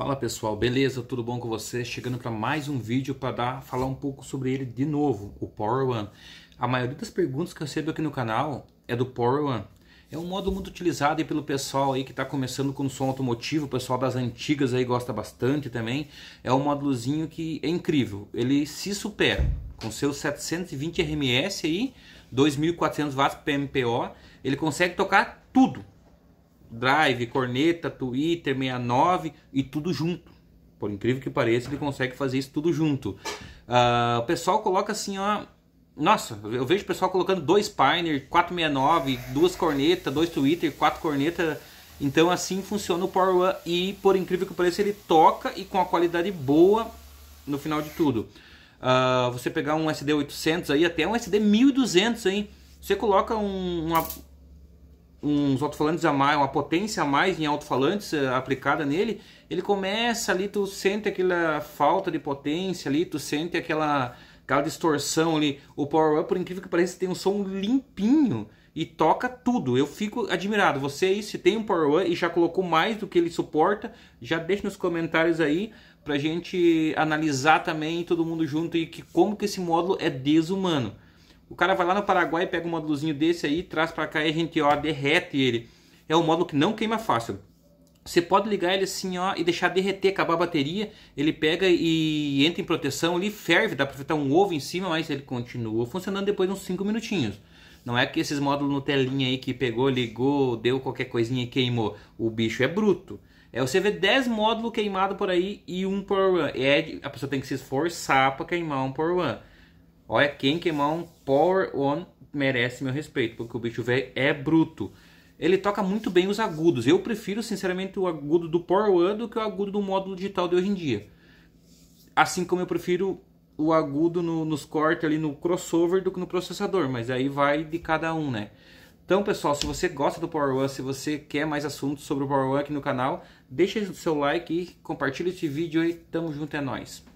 Fala pessoal, beleza? Tudo bom com vocês? Chegando para mais um vídeo para falar um pouco sobre ele de novo, o Power One. A maioria das perguntas que eu recebo aqui no canal é do Power One. É um modo muito utilizado pelo pessoal aí que está começando com som automotivo, o pessoal das antigas aí gosta bastante também. É um módulozinho que é incrível, ele se supera com seus 720 RMS aí, 2400 watts PMPO, ele consegue tocar tudo Drive, Corneta, Twitter, 69 e tudo junto. Por incrível que pareça, ele consegue fazer isso tudo junto. Uh, o pessoal coloca assim, ó. Nossa, eu vejo o pessoal colocando dois Pioneer, 469, duas cornetas, dois Twitter, quatro cornetas. Então assim funciona o Power One e por incrível que pareça ele toca e com a qualidade boa no final de tudo. Uh, você pegar um SD 800 aí, até um SD 1200 aí, você coloca um, uma, uns alto-falantes a mais, uma potência a mais em alto-falantes eh, aplicada nele, ele começa ali, tu sente aquela falta de potência ali, tu sente aquela, aquela distorção ali. O Power Up, por incrível que pareça, tem um som limpinho e toca tudo. Eu fico admirado. Vocês, se tem um Power Up e já colocou mais do que ele suporta, já deixa nos comentários aí pra gente analisar também todo mundo junto e que como que esse módulo é desumano. O cara vai lá no Paraguai, pega um módulozinho desse aí, traz para cá e a gente ó, derrete ele. É um módulo que não queima fácil. Você pode ligar ele assim ó, e deixar derreter, acabar a bateria. Ele pega e entra em proteção, ele ferve, dá para fritar um ovo em cima, mas ele continua funcionando depois de uns 5 minutinhos. Não é que esses módulos no telinha aí que pegou, ligou, deu qualquer coisinha e queimou. O bicho é bruto. É, você ver 10 módulos queimados por aí e um por one. É, a pessoa tem que se esforçar para queimar um por one. Olha quem queimar um Power On merece meu respeito, porque o bicho velho é bruto. Ele toca muito bem os agudos. Eu prefiro, sinceramente, o agudo do Power One do que o agudo do módulo digital de hoje em dia. Assim como eu prefiro o agudo no, nos cortes ali no crossover do que no processador, mas aí vai de cada um, né? Então, pessoal, se você gosta do Power One, se você quer mais assuntos sobre o Power One aqui no canal, deixa o seu like e compartilha esse vídeo aí. Tamo junto, é nóis!